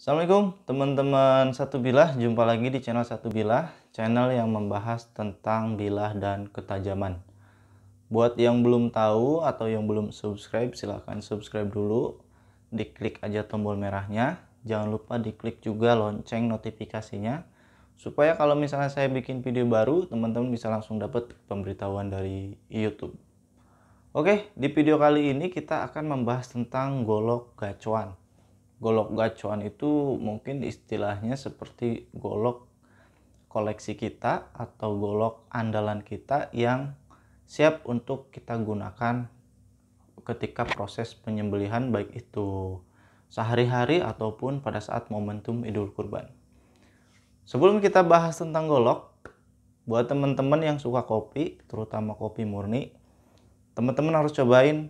Assalamualaikum teman-teman satu bilah jumpa lagi di channel satu bilah channel yang membahas tentang bilah dan ketajaman buat yang belum tahu atau yang belum subscribe silahkan subscribe dulu diklik aja tombol merahnya jangan lupa diklik juga lonceng notifikasinya supaya kalau misalnya saya bikin video baru teman-teman bisa langsung dapat pemberitahuan dari YouTube Oke, di video kali ini kita akan membahas tentang golok gacuan golok gacuan itu mungkin istilahnya seperti golok koleksi kita atau golok andalan kita yang siap untuk kita gunakan ketika proses penyembelihan baik itu sehari-hari ataupun pada saat momentum Idul Kurban. Sebelum kita bahas tentang golok, buat teman-teman yang suka kopi, terutama kopi murni, teman-teman harus cobain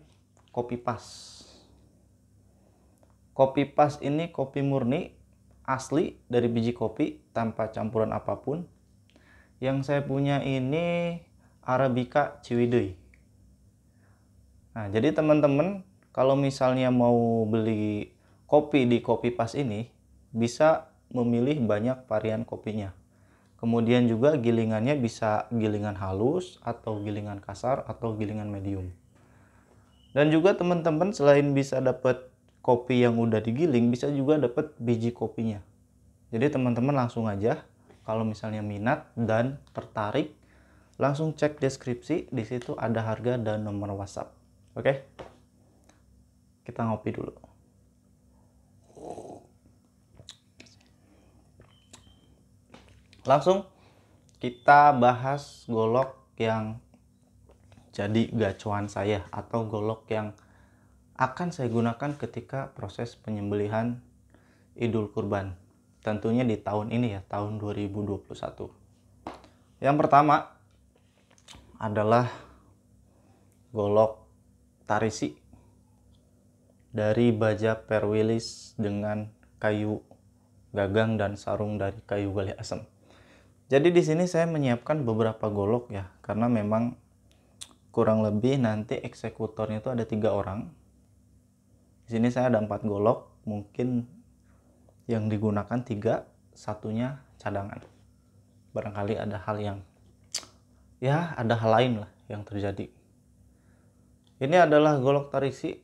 kopi pas Kopi pas ini kopi murni, asli dari biji kopi tanpa campuran apapun. Yang saya punya ini Arabica Ciwidey. Nah, jadi teman-teman kalau misalnya mau beli kopi di kopi pas ini bisa memilih banyak varian kopinya. Kemudian juga gilingannya bisa gilingan halus atau gilingan kasar atau gilingan medium. Dan juga teman-teman selain bisa dapat kopi yang udah digiling bisa juga dapat biji kopinya. Jadi teman-teman langsung aja kalau misalnya minat dan tertarik langsung cek deskripsi di situ ada harga dan nomor WhatsApp. Oke. Kita ngopi dulu. Langsung kita bahas golok yang jadi gacuan saya atau golok yang akan saya gunakan ketika proses penyembelihan Idul Kurban. Tentunya di tahun ini ya, tahun 2021. Yang pertama adalah golok tarisi dari baja perwilis dengan kayu gagang dan sarung dari kayu gali asem. Jadi di sini saya menyiapkan beberapa golok ya, karena memang kurang lebih nanti eksekutornya itu ada tiga orang sini saya ada empat golok mungkin yang digunakan tiga satunya cadangan barangkali ada hal yang ya ada hal lain lah yang terjadi ini adalah golok terisi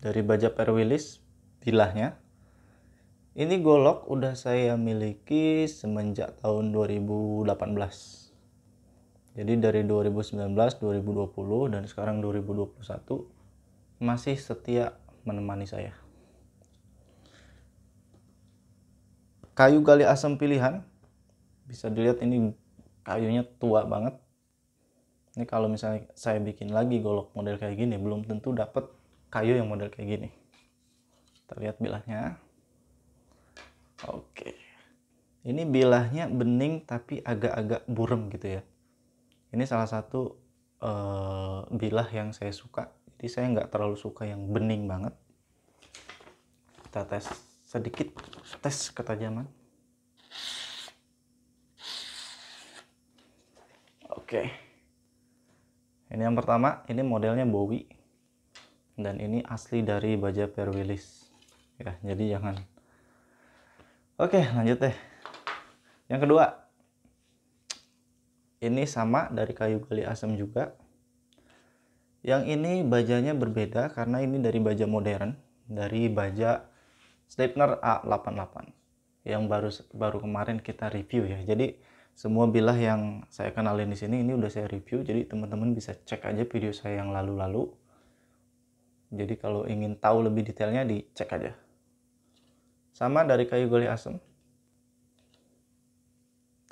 dari baja perwilis bilahnya ini golok udah saya miliki semenjak tahun 2018 jadi dari 2019 2020 dan sekarang 2021 masih setia menemani saya. Kayu gali asam pilihan, bisa dilihat ini kayunya tua banget. Ini kalau misalnya saya bikin lagi golok model kayak gini, belum tentu dapat kayu yang model kayak gini. Kita lihat bilahnya. Oke. Ini bilahnya bening tapi agak-agak burem gitu ya. Ini salah satu uh, bilah yang saya suka jadi saya nggak terlalu suka yang bening banget kita tes sedikit tes ketajaman oke ini yang pertama ini modelnya Bowie dan ini asli dari baja perwilis ya jadi jangan oke lanjut deh yang kedua ini sama dari kayu gali asem juga yang ini bajanya berbeda karena ini dari baja modern, dari baja Sleipner A88 yang baru baru kemarin kita review ya. Jadi semua bilah yang saya kenalin di sini ini udah saya review, jadi teman-teman bisa cek aja video saya yang lalu-lalu. Jadi kalau ingin tahu lebih detailnya dicek aja. Sama dari kayu goli asem.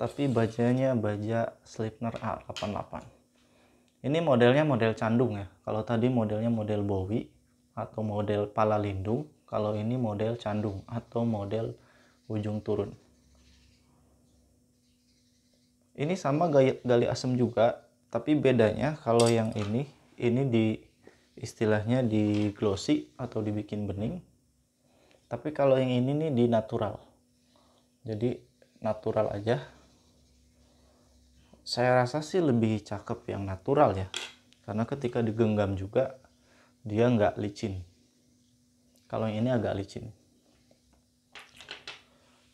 Tapi bajanya baja Sleipner A88. Ini modelnya model candung ya. Kalau tadi modelnya model bowi atau model pala lindung, kalau ini model candung atau model ujung turun. Ini sama gali, gali asem juga, tapi bedanya kalau yang ini, ini di istilahnya di glossy atau dibikin bening. Tapi kalau yang ini nih di natural. Jadi natural aja saya rasa sih lebih cakep yang natural ya karena ketika digenggam juga dia nggak licin kalau yang ini agak licin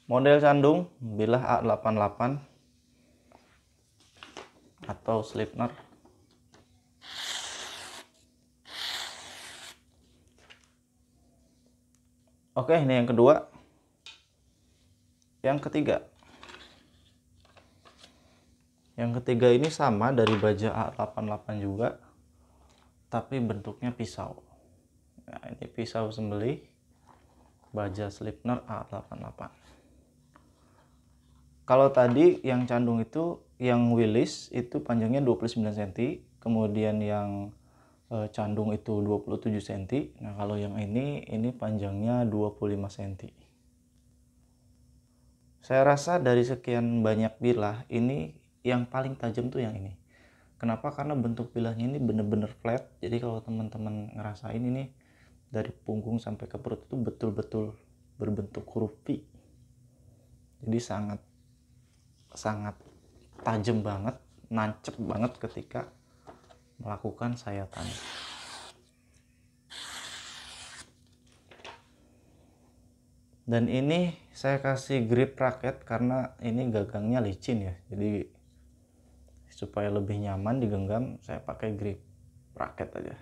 model sandung bilah A88 atau Slipner Oke, ini yang kedua. Yang ketiga, yang ketiga ini sama dari baja A88 juga tapi bentuknya pisau nah ini pisau sembelih baja Slipner A88 kalau tadi yang candung itu yang Willis itu panjangnya 29 cm kemudian yang e, candung itu 27 cm nah kalau yang ini ini panjangnya 25 cm saya rasa dari sekian banyak bilah ini yang paling tajam tuh yang ini kenapa karena bentuk bilahnya ini bener-bener flat jadi kalau teman-teman ngerasain ini dari punggung sampai ke perut itu betul-betul berbentuk huruf V jadi sangat sangat tajam banget nancep banget ketika melakukan sayatan dan ini saya kasih grip raket karena ini gagangnya licin ya jadi supaya lebih nyaman digenggam saya pakai grip raket aja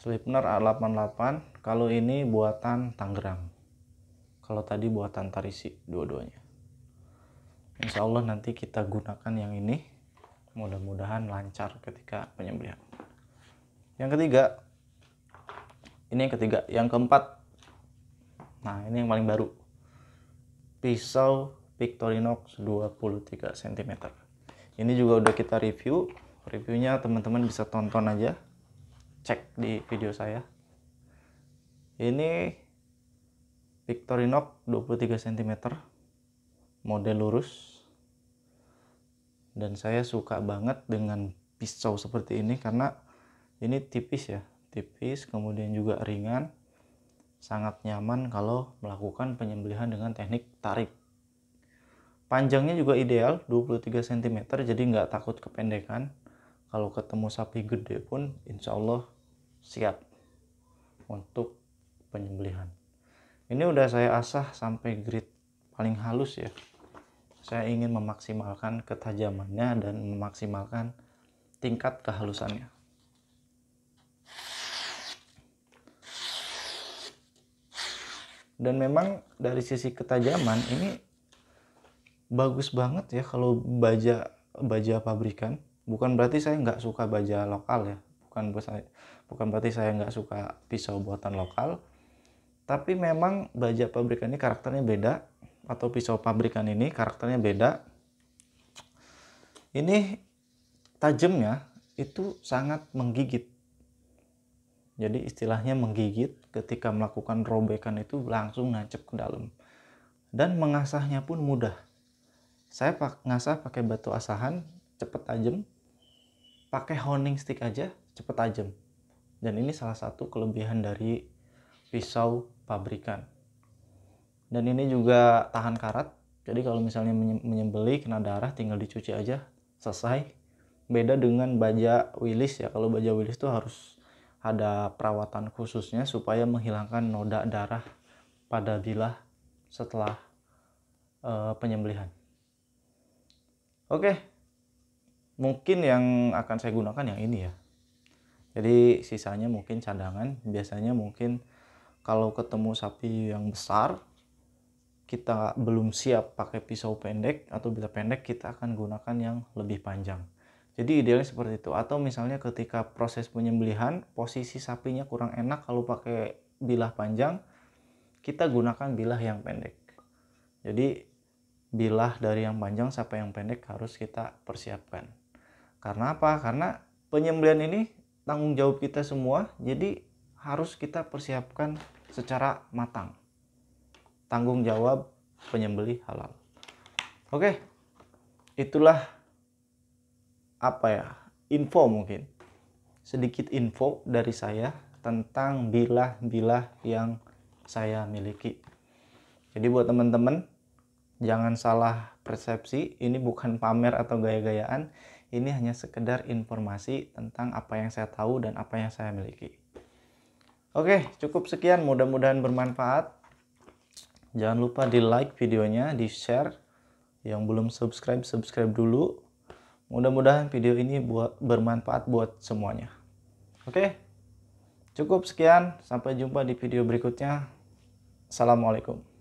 Slipner A88 kalau ini buatan Tangerang kalau tadi buatan Tarisi dua-duanya Insya Allah nanti kita gunakan yang ini mudah-mudahan lancar ketika penyembelihan yang ketiga ini yang ketiga yang keempat nah ini yang paling baru pisau Victorinox 23 cm ini juga udah kita review reviewnya teman-teman bisa tonton aja cek di video saya ini Victorinox 23 cm model lurus dan saya suka banget dengan pisau seperti ini karena ini tipis ya tipis kemudian juga ringan sangat nyaman kalau melakukan penyembelihan dengan teknik tarik Panjangnya juga ideal 23 cm jadi nggak takut kependekan. Kalau ketemu sapi gede pun insya Allah siap untuk penyembelihan. Ini udah saya asah sampai grit paling halus ya. Saya ingin memaksimalkan ketajamannya dan memaksimalkan tingkat kehalusannya. Dan memang dari sisi ketajaman ini bagus banget ya kalau baja baja pabrikan bukan berarti saya nggak suka baja lokal ya bukan bukan berarti saya nggak suka pisau buatan lokal tapi memang baja pabrikan ini karakternya beda atau pisau pabrikan ini karakternya beda ini tajamnya itu sangat menggigit jadi istilahnya menggigit ketika melakukan robekan itu langsung nancep ke dalam dan mengasahnya pun mudah saya pak ngasah pakai batu asahan cepet tajam pakai honing stick aja cepet tajam dan ini salah satu kelebihan dari pisau pabrikan dan ini juga tahan karat jadi kalau misalnya menyembeli kena darah tinggal dicuci aja selesai beda dengan baja wilis ya kalau baja wilis itu harus ada perawatan khususnya supaya menghilangkan noda darah pada bilah setelah uh, penyembelihan Oke, mungkin yang akan saya gunakan yang ini ya. Jadi sisanya mungkin cadangan. Biasanya mungkin kalau ketemu sapi yang besar, kita belum siap pakai pisau pendek atau bila pendek kita akan gunakan yang lebih panjang. Jadi idealnya seperti itu. Atau misalnya ketika proses penyembelihan, posisi sapinya kurang enak kalau pakai bilah panjang, kita gunakan bilah yang pendek. Jadi bilah dari yang panjang sampai yang pendek harus kita persiapkan. Karena apa? Karena penyembelian ini tanggung jawab kita semua, jadi harus kita persiapkan secara matang. Tanggung jawab penyembeli halal. Oke. Itulah apa ya? Info mungkin. Sedikit info dari saya tentang bilah-bilah yang saya miliki. Jadi buat teman-teman Jangan salah persepsi, ini bukan pamer atau gaya-gayaan, ini hanya sekedar informasi tentang apa yang saya tahu dan apa yang saya miliki. Oke, cukup sekian, mudah-mudahan bermanfaat. Jangan lupa di like videonya, di share. Yang belum subscribe, subscribe dulu. Mudah-mudahan video ini buat bermanfaat buat semuanya. Oke, cukup sekian. Sampai jumpa di video berikutnya. Assalamualaikum.